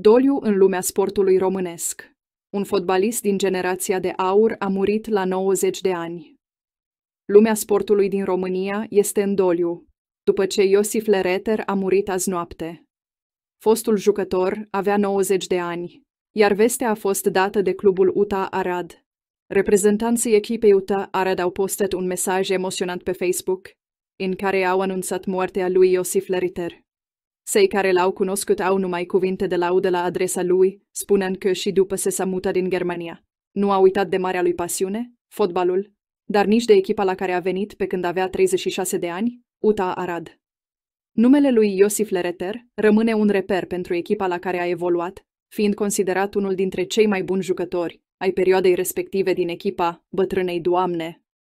Doliu în lumea sportului românesc. Un fotbalist din generația de aur a murit la 90 de ani. Lumea sportului din România este în doliu, după ce Iosif Lereter a murit azi noapte. Fostul jucător avea 90 de ani, iar vestea a fost dată de clubul UTA Arad. Reprezentanții echipei UTA Arad au postat un mesaj emoționant pe Facebook, în care au anunțat moartea lui Iosif Lereter. Cei care l-au cunoscut au numai cuvinte de laudă la adresa lui, spunând că și după se s-a mutat din Germania. Nu a uitat de marea lui pasiune, fotbalul, dar nici de echipa la care a venit pe când avea 36 de ani, UTA Arad. Numele lui Iosif Lereter rămâne un reper pentru echipa la care a evoluat, fiind considerat unul dintre cei mai buni jucători ai perioadei respective din echipa Bătrânei Doamne